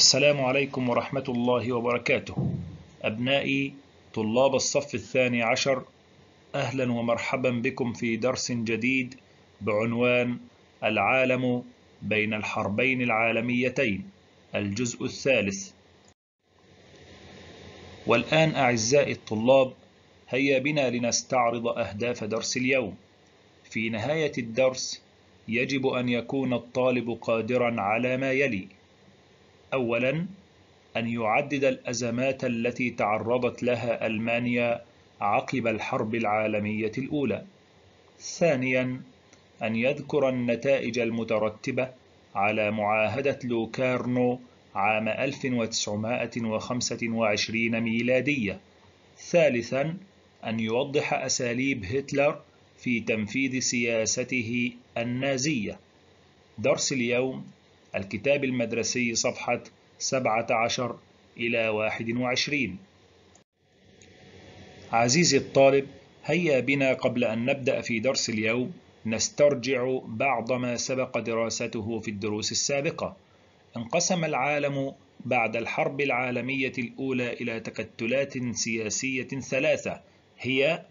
السلام عليكم ورحمة الله وبركاته أبنائي طلاب الصف الثاني عشر أهلا ومرحبا بكم في درس جديد بعنوان العالم بين الحربين العالميتين الجزء الثالث والآن أعزائي الطلاب هيا بنا لنستعرض أهداف درس اليوم في نهاية الدرس يجب أن يكون الطالب قادرا على ما يلي أولا أن يعدد الأزمات التي تعرضت لها ألمانيا عقب الحرب العالمية الأولى ثانيا أن يذكر النتائج المترتبة على معاهدة لوكارنو عام 1925 ميلادية ثالثا أن يوضح أساليب هتلر في تنفيذ سياسته النازية درس اليوم الكتاب المدرسي صفحة 17 إلى 21 عزيزي الطالب هيا بنا قبل أن نبدأ في درس اليوم نسترجع بعض ما سبق دراسته في الدروس السابقة انقسم العالم بعد الحرب العالمية الأولى إلى تكتلات سياسية ثلاثة هي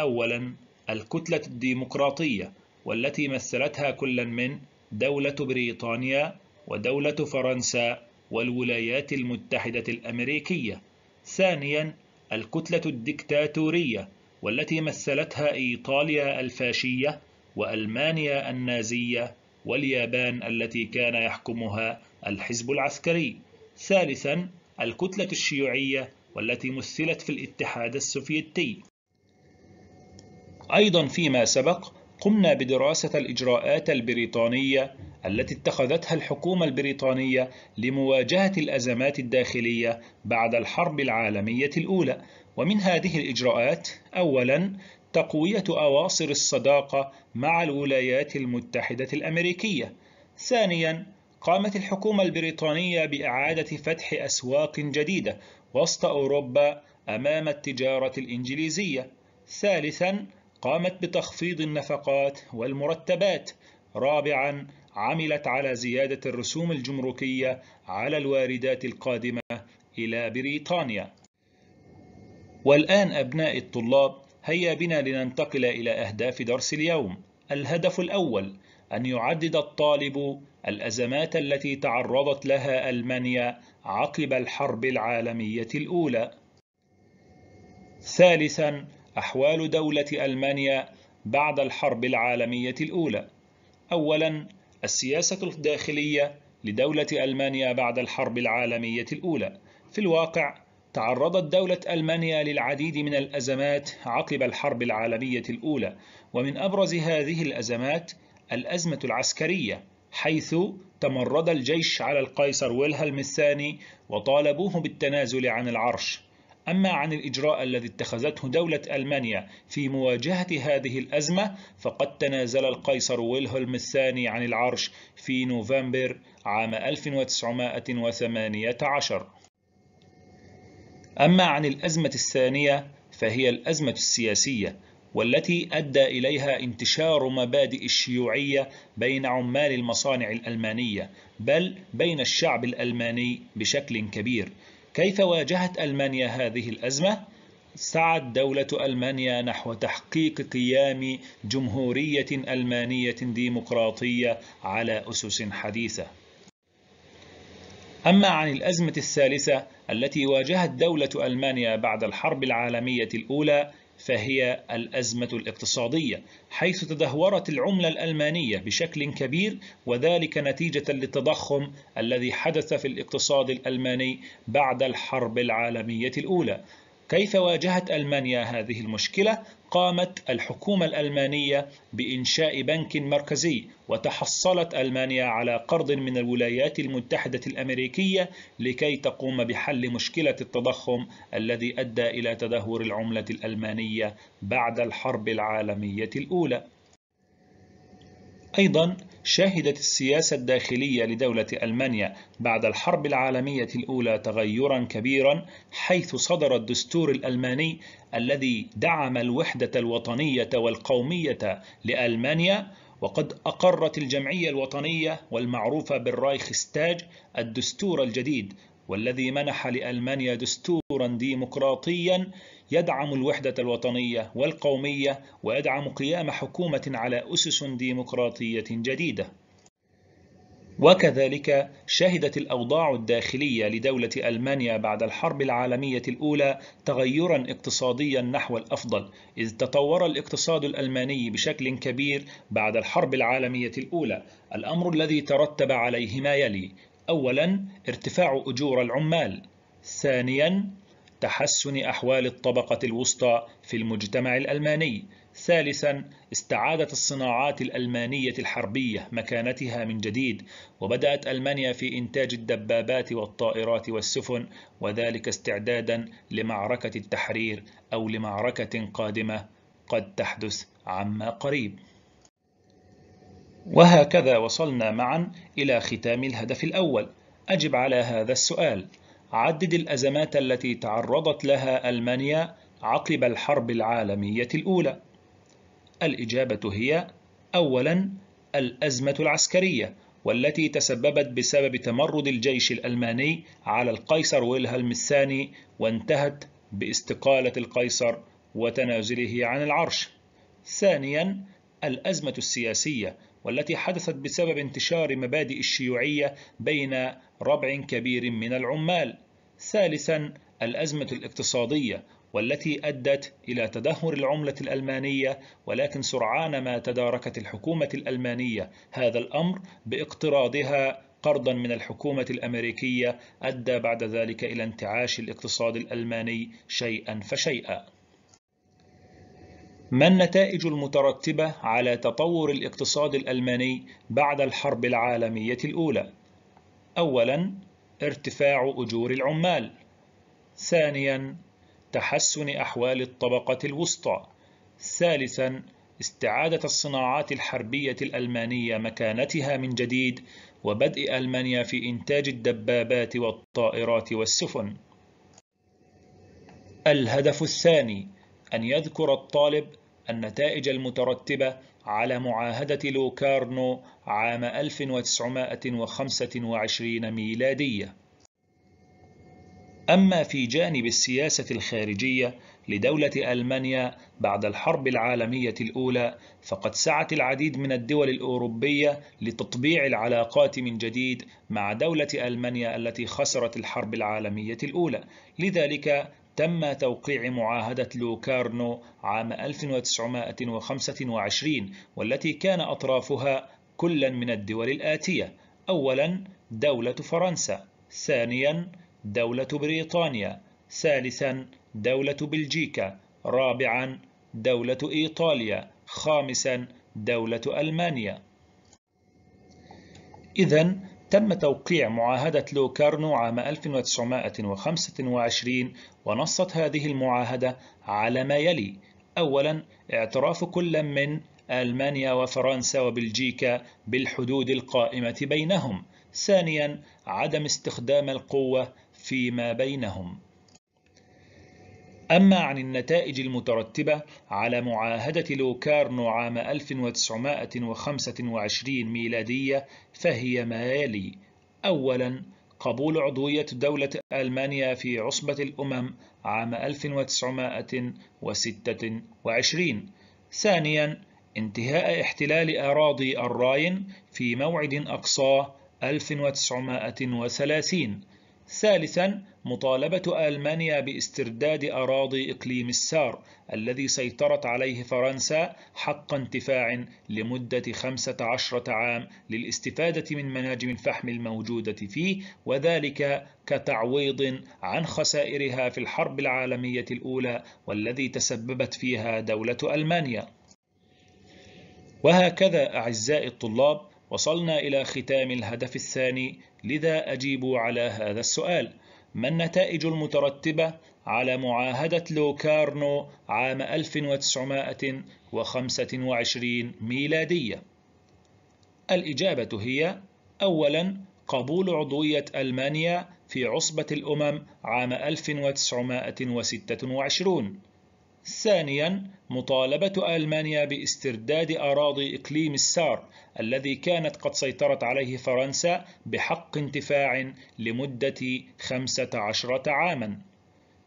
أولا الكتلة الديمقراطية والتي مثلتها كل من دولة بريطانيا ودولة فرنسا والولايات المتحدة الأمريكية ثانيا الكتلة الدكتاتورية والتي مثلتها إيطاليا الفاشية وألمانيا النازية واليابان التي كان يحكمها الحزب العسكري ثالثا الكتلة الشيوعية والتي مثلت في الاتحاد السوفيتي أيضا فيما سبق قمنا بدراسة الإجراءات البريطانية التي اتخذتها الحكومة البريطانية لمواجهة الأزمات الداخلية بعد الحرب العالمية الأولى، ومن هذه الإجراءات: أولاً تقوية أواصر الصداقة مع الولايات المتحدة الأمريكية. ثانياً قامت الحكومة البريطانية بإعادة فتح أسواق جديدة وسط أوروبا أمام التجارة الإنجليزية. ثالثاً قامت بتخفيض النفقات والمرتبات رابعا عملت على زيادة الرسوم الجمركية على الواردات القادمة إلى بريطانيا والآن أبناء الطلاب هيا بنا لننتقل إلى أهداف درس اليوم الهدف الأول أن يعدد الطالب الأزمات التي تعرضت لها ألمانيا عقب الحرب العالمية الأولى ثالثا أحوال دولة ألمانيا بعد الحرب العالمية الأولى أولا السياسة الداخلية لدولة ألمانيا بعد الحرب العالمية الأولى في الواقع تعرضت دولة ألمانيا للعديد من الأزمات عقب الحرب العالمية الأولى ومن أبرز هذه الأزمات الأزمة العسكرية حيث تمرد الجيش على القيصر ويلهلم الثاني وطالبوه بالتنازل عن العرش أما عن الإجراء الذي اتخذته دولة ألمانيا في مواجهة هذه الأزمة فقد تنازل القيصر ويلهلم الثاني عن العرش في نوفمبر عام 1918 أما عن الأزمة الثانية فهي الأزمة السياسية والتي أدى إليها انتشار مبادئ الشيوعية بين عمال المصانع الألمانية بل بين الشعب الألماني بشكل كبير كيف واجهت ألمانيا هذه الأزمة؟ سعت دولة ألمانيا نحو تحقيق قيام جمهورية ألمانية ديمقراطية على أسس حديثة أما عن الأزمة الثالثة التي واجهت دولة ألمانيا بعد الحرب العالمية الأولى فهي الأزمة الاقتصادية حيث تدهورت العملة الألمانية بشكل كبير وذلك نتيجة للتضخم الذي حدث في الاقتصاد الألماني بعد الحرب العالمية الأولى كيف واجهت ألمانيا هذه المشكلة؟ قامت الحكومة الألمانية بإنشاء بنك مركزي وتحصلت ألمانيا على قرض من الولايات المتحدة الأمريكية لكي تقوم بحل مشكلة التضخم الذي أدى إلى تدهور العملة الألمانية بعد الحرب العالمية الأولى أيضا شهدت السياسة الداخلية لدولة ألمانيا بعد الحرب العالمية الأولى تغيرا كبيرا حيث صدر الدستور الألماني الذي دعم الوحدة الوطنية والقومية لألمانيا وقد أقرت الجمعية الوطنية والمعروفة بالرايخستاج الدستور الجديد والذي منح لألمانيا دستورا ديمقراطيا يدعم الوحدة الوطنية والقومية ويدعم قيام حكومة على أسس ديمقراطية جديدة وكذلك شهدت الأوضاع الداخلية لدولة ألمانيا بعد الحرب العالمية الأولى تغيرا اقتصاديا نحو الأفضل إذ تطور الاقتصاد الألماني بشكل كبير بعد الحرب العالمية الأولى الأمر الذي ترتب عليه ما يلي أولا ارتفاع أجور العمال ثانيا تحسن أحوال الطبقة الوسطى في المجتمع الألماني ثالثا استعادت الصناعات الألمانية الحربية مكانتها من جديد وبدأت ألمانيا في إنتاج الدبابات والطائرات والسفن وذلك استعدادا لمعركة التحرير أو لمعركة قادمة قد تحدث عما قريب وهكذا وصلنا معا إلى ختام الهدف الأول أجب على هذا السؤال عدد الأزمات التي تعرضت لها ألمانيا عقب الحرب العالمية الأولى الإجابة هي أولا الأزمة العسكرية والتي تسببت بسبب تمرد الجيش الألماني على القيصر ويلهلم الثاني وانتهت باستقالة القيصر وتنازله عن العرش ثانيا الأزمة السياسية والتي حدثت بسبب انتشار مبادئ الشيوعية بين ربع كبير من العمال ثالثا الأزمة الاقتصادية والتي أدت إلى تدهور العملة الألمانية ولكن سرعان ما تداركت الحكومة الألمانية هذا الأمر باقتراضها قرضا من الحكومة الأمريكية أدى بعد ذلك إلى انتعاش الاقتصاد الألماني شيئا فشيئا ما النتائج المترتبة على تطور الاقتصاد الألماني بعد الحرب العالمية الأولى؟ أولا ارتفاع أجور العمال ثانيا تحسن أحوال الطبقة الوسطى ثالثا استعادة الصناعات الحربية الألمانية مكانتها من جديد وبدء ألمانيا في إنتاج الدبابات والطائرات والسفن الهدف الثاني أن يذكر الطالب النتائج المترتبة على معاهدة لوكارنو عام 1925 ميلادية. أما في جانب السياسة الخارجية لدولة ألمانيا بعد الحرب العالمية الأولى فقد سعت العديد من الدول الأوروبية لتطبيع العلاقات من جديد مع دولة ألمانيا التي خسرت الحرب العالمية الأولى لذلك تم توقيع معاهدة لوكارنو عام 1925 والتي كان أطرافها كلا من الدول الآتية أولا دولة فرنسا ثانيا دولة بريطانيا ثالثا دولة بلجيكا رابعا دولة إيطاليا خامسا دولة ألمانيا إذا تم توقيع معاهدة لوكارنو عام 1925 ونصت هذه المعاهدة على ما يلي أولا اعتراف كل من ألمانيا وفرنسا وبلجيكا بالحدود القائمة بينهم ثانيا عدم استخدام القوة فيما بينهم أما عن النتائج المترتبة على معاهدة لوكارنو عام 1925 ميلادية فهي ما يلي أولاً قبول عضوية دولة ألمانيا في عصبة الأمم عام 1926 ثانياً انتهاء احتلال أراضي الراين في موعد أقصاه 1930 ثالثا مطالبة ألمانيا باسترداد أراضي إقليم السار الذي سيطرت عليه فرنسا حق انتفاع لمدة 15 عام للاستفادة من مناجم الفحم الموجودة فيه وذلك كتعويض عن خسائرها في الحرب العالمية الأولى والذي تسببت فيها دولة ألمانيا وهكذا أعزائي الطلاب وصلنا إلى ختام الهدف الثاني لذا أجيب على هذا السؤال ما النتائج المترتبة على معاهدة لوكارنو عام 1925 ميلادية؟ الإجابة هي أولا قبول عضوية ألمانيا في عصبة الأمم عام 1926 ثانيا مطالبة ألمانيا باسترداد أراضي إقليم السار الذي كانت قد سيطرت عليه فرنسا بحق انتفاع لمدة 15 عاما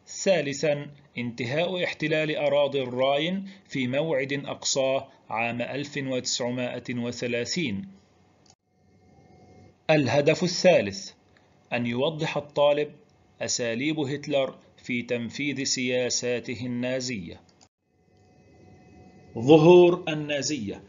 ثالثا انتهاء احتلال أراضي الراين في موعد أقصاه عام 1930 الهدف الثالث أن يوضح الطالب أساليب هتلر في تنفيذ سياساته النازية ظهور النازية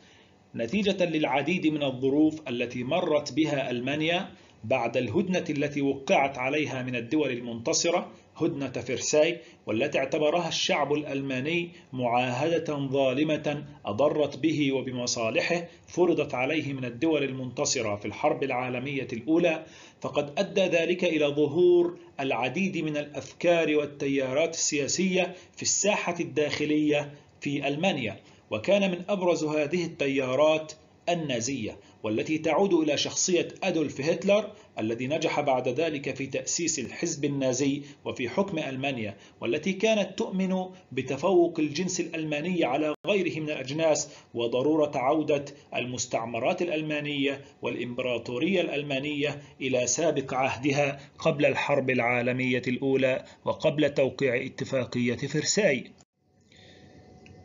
نتيجة للعديد من الظروف التي مرت بها ألمانيا بعد الهدنة التي وقعت عليها من الدول المنتصرة هدنة فرساي والتي اعتبرها الشعب الألماني معاهدة ظالمة أضرت به وبمصالحه فرضت عليه من الدول المنتصرة في الحرب العالمية الأولى فقد أدى ذلك إلى ظهور العديد من الأفكار والتيارات السياسية في الساحة الداخلية في ألمانيا وكان من أبرز هذه التيارات النازية والتي تعود إلى شخصية أدولف هتلر الذي نجح بعد ذلك في تأسيس الحزب النازي وفي حكم ألمانيا والتي كانت تؤمن بتفوق الجنس الألماني على غيره من الأجناس وضرورة عودة المستعمرات الألمانية والإمبراطورية الألمانية إلى سابق عهدها قبل الحرب العالمية الأولى وقبل توقيع اتفاقية فرساي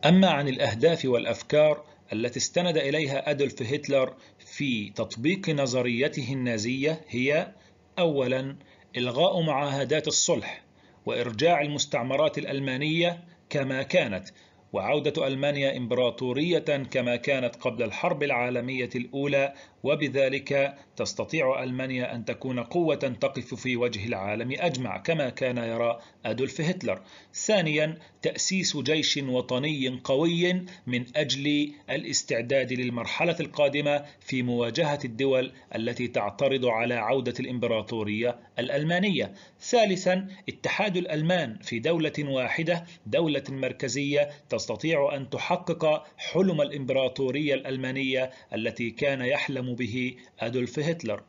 أما عن الأهداف والأفكار التي استند إليها أدولف هتلر في تطبيق نظريته النازية هي أولا إلغاء معاهدات الصلح وإرجاع المستعمرات الألمانية كما كانت وعودة ألمانيا إمبراطورية كما كانت قبل الحرب العالمية الأولى وبذلك تستطيع ألمانيا أن تكون قوة تقف في وجه العالم أجمع كما كان يرى أدولف هتلر ثانيا تأسيس جيش وطني قوي من أجل الاستعداد للمرحلة القادمة في مواجهة الدول التي تعترض على عودة الإمبراطورية الألمانية ثالثا اتحاد الألمان في دولة واحدة دولة مركزية تستطيع أن تحقق حلم الإمبراطورية الألمانية التي كان يحلم به أدولف هتلر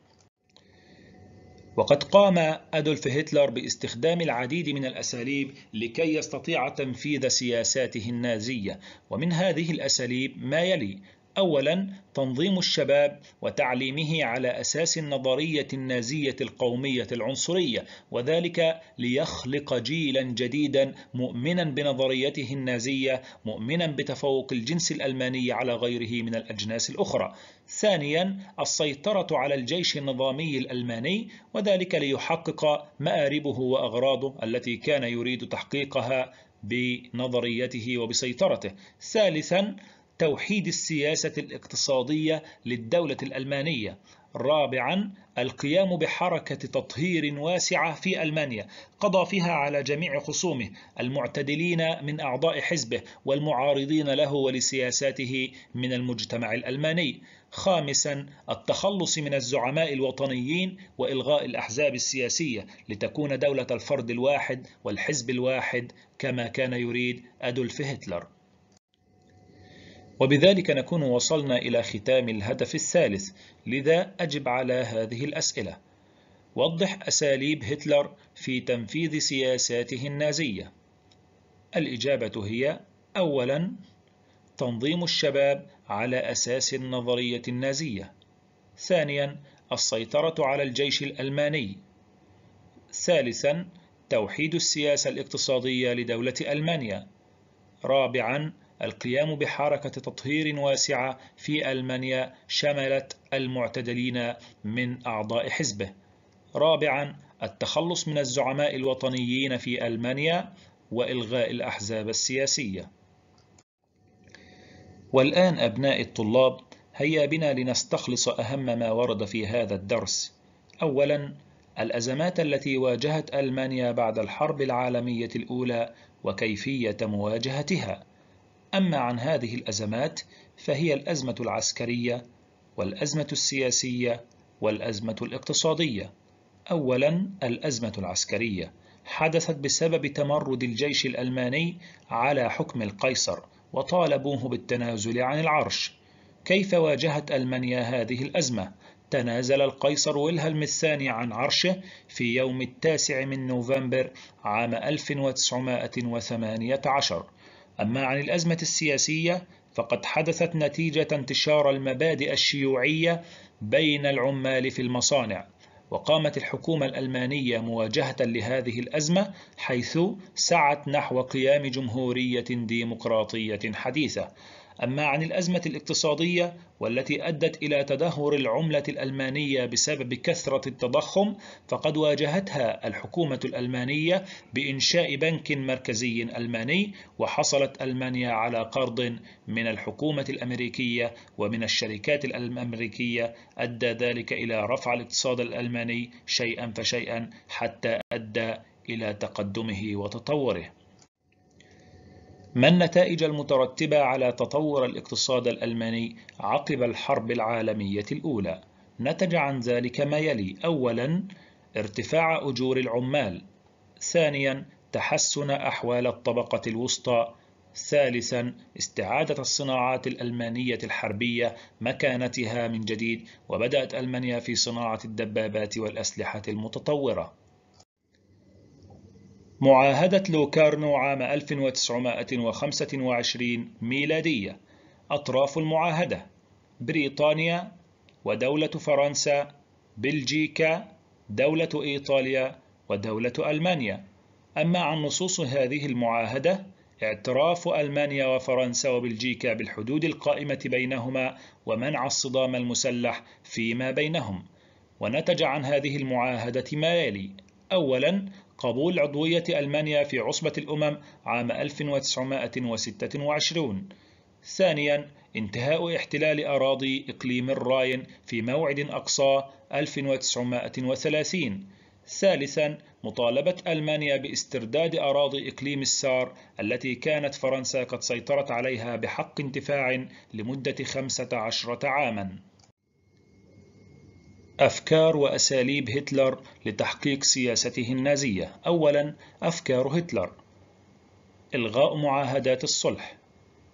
وقد قام أدولف هتلر باستخدام العديد من الأساليب لكي يستطيع تنفيذ سياساته النازية ومن هذه الأساليب ما يلي أولا تنظيم الشباب وتعليمه على أساس النظرية النازية القومية العنصرية وذلك ليخلق جيلا جديدا مؤمنا بنظريته النازية مؤمنا بتفوق الجنس الألماني على غيره من الأجناس الأخرى ثانيا السيطرة على الجيش النظامي الألماني وذلك ليحقق مآربه وأغراضه التي كان يريد تحقيقها بنظريته وبسيطرته ثالثا توحيد السياسة الاقتصادية للدولة الألمانية رابعا القيام بحركة تطهير واسعة في ألمانيا قضى فيها على جميع خصومه المعتدلين من أعضاء حزبه والمعارضين له ولسياساته من المجتمع الألماني خامسا التخلص من الزعماء الوطنيين وإلغاء الأحزاب السياسية لتكون دولة الفرد الواحد والحزب الواحد كما كان يريد أدولف هتلر وبذلك نكون وصلنا إلى ختام الهدف الثالث لذا أجب على هذه الأسئلة وضح أساليب هتلر في تنفيذ سياساته النازية الإجابة هي أولا تنظيم الشباب على أساس النظرية النازية ثانيا السيطرة على الجيش الألماني ثالثا توحيد السياسة الاقتصادية لدولة ألمانيا رابعا القيام بحركة تطهير واسعة في ألمانيا شملت المعتدلين من أعضاء حزبه رابعا التخلص من الزعماء الوطنيين في ألمانيا وإلغاء الأحزاب السياسية والآن أبناء الطلاب هيا بنا لنستخلص أهم ما ورد في هذا الدرس أولا الأزمات التي واجهت ألمانيا بعد الحرب العالمية الأولى وكيفية مواجهتها أما عن هذه الأزمات فهي الأزمة العسكرية والأزمة السياسية والأزمة الاقتصادية أولا الأزمة العسكرية حدثت بسبب تمرد الجيش الألماني على حكم القيصر وطالبوه بالتنازل عن العرش كيف واجهت ألمانيا هذه الأزمة؟ تنازل القيصر ويلهلم الثاني عن عرشه في يوم التاسع من نوفمبر عام 1918 أما عن الأزمة السياسية فقد حدثت نتيجة انتشار المبادئ الشيوعية بين العمال في المصانع وقامت الحكومة الألمانية مواجهة لهذه الأزمة حيث سعت نحو قيام جمهورية ديمقراطية حديثة أما عن الأزمة الاقتصادية والتي أدت إلى تدهور العملة الألمانية بسبب كثرة التضخم فقد واجهتها الحكومة الألمانية بإنشاء بنك مركزي ألماني وحصلت ألمانيا على قرض من الحكومة الأمريكية ومن الشركات الأمريكية أدى ذلك إلى رفع الاقتصاد الألماني شيئا فشيئا حتى أدى إلى تقدمه وتطوره ما النتائج المترتبة على تطور الاقتصاد الألماني عقب الحرب العالمية الأولى؟ نتج عن ذلك ما يلي أولا ارتفاع أجور العمال ثانيا تحسن أحوال الطبقة الوسطى ثالثا استعادة الصناعات الألمانية الحربية مكانتها من جديد وبدأت ألمانيا في صناعة الدبابات والأسلحة المتطورة معاهدة لوكارنو عام 1925 ميلادية أطراف المعاهدة بريطانيا ودولة فرنسا بلجيكا دولة إيطاليا ودولة ألمانيا أما عن نصوص هذه المعاهدة اعتراف ألمانيا وفرنسا وبلجيكا بالحدود القائمة بينهما ومنع الصدام المسلح فيما بينهم ونتج عن هذه المعاهدة ما يلي أولا قبول عضوية ألمانيا في عصبة الأمم عام 1926 ثانيا انتهاء احتلال أراضي إقليم الراين في موعد أقصى 1930 ثالثا مطالبة ألمانيا باسترداد أراضي إقليم السار التي كانت فرنسا قد سيطرت عليها بحق انتفاع لمدة 15 عاماً أفكار وأساليب هتلر لتحقيق سياسته النازية أولا أفكار هتلر إلغاء معاهدات الصلح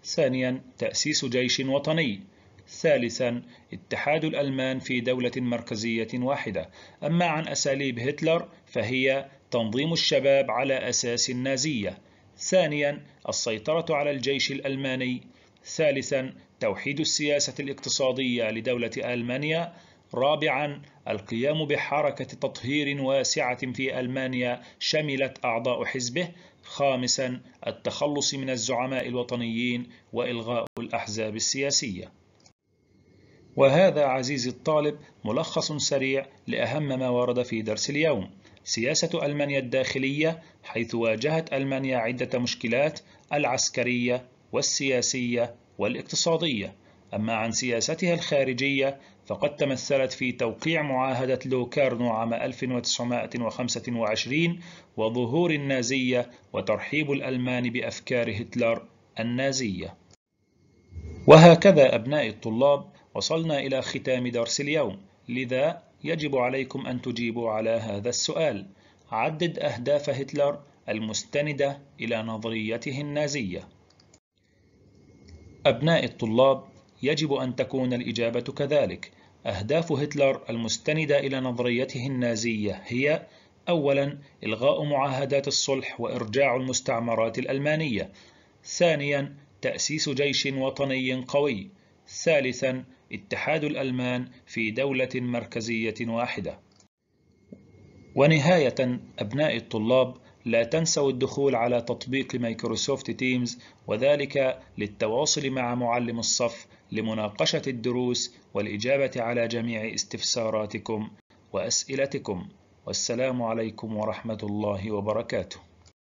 ثانيا تأسيس جيش وطني ثالثا اتحاد الألمان في دولة مركزية واحدة أما عن أساليب هتلر فهي تنظيم الشباب على أساس النازية ثانيا السيطرة على الجيش الألماني ثالثا توحيد السياسة الاقتصادية لدولة ألمانيا رابعا القيام بحركة تطهير واسعة في ألمانيا شملت أعضاء حزبه خامسا التخلص من الزعماء الوطنيين وإلغاء الأحزاب السياسية وهذا عزيزي الطالب ملخص سريع لأهم ما ورد في درس اليوم سياسة ألمانيا الداخلية حيث واجهت ألمانيا عدة مشكلات العسكرية والسياسية والاقتصادية أما عن سياستها الخارجية فقد تمثلت في توقيع معاهدة لوكارنو عام 1925 وظهور النازية وترحيب الألمان بأفكار هتلر النازية وهكذا أبناء الطلاب وصلنا إلى ختام درس اليوم لذا يجب عليكم أن تجيبوا على هذا السؤال عدد أهداف هتلر المستندة إلى نظريته النازية أبناء الطلاب يجب أن تكون الإجابة كذلك أهداف هتلر المستندة إلى نظريته النازية هي أولا إلغاء معاهدات الصلح وإرجاع المستعمرات الألمانية ثانيا تأسيس جيش وطني قوي ثالثا اتحاد الألمان في دولة مركزية واحدة ونهاية أبناء الطلاب لا تنسوا الدخول على تطبيق مايكروسوفت تيمز وذلك للتواصل مع معلم الصف لمناقشة الدروس والإجابة على جميع استفساراتكم وأسئلتكم والسلام عليكم ورحمة الله وبركاته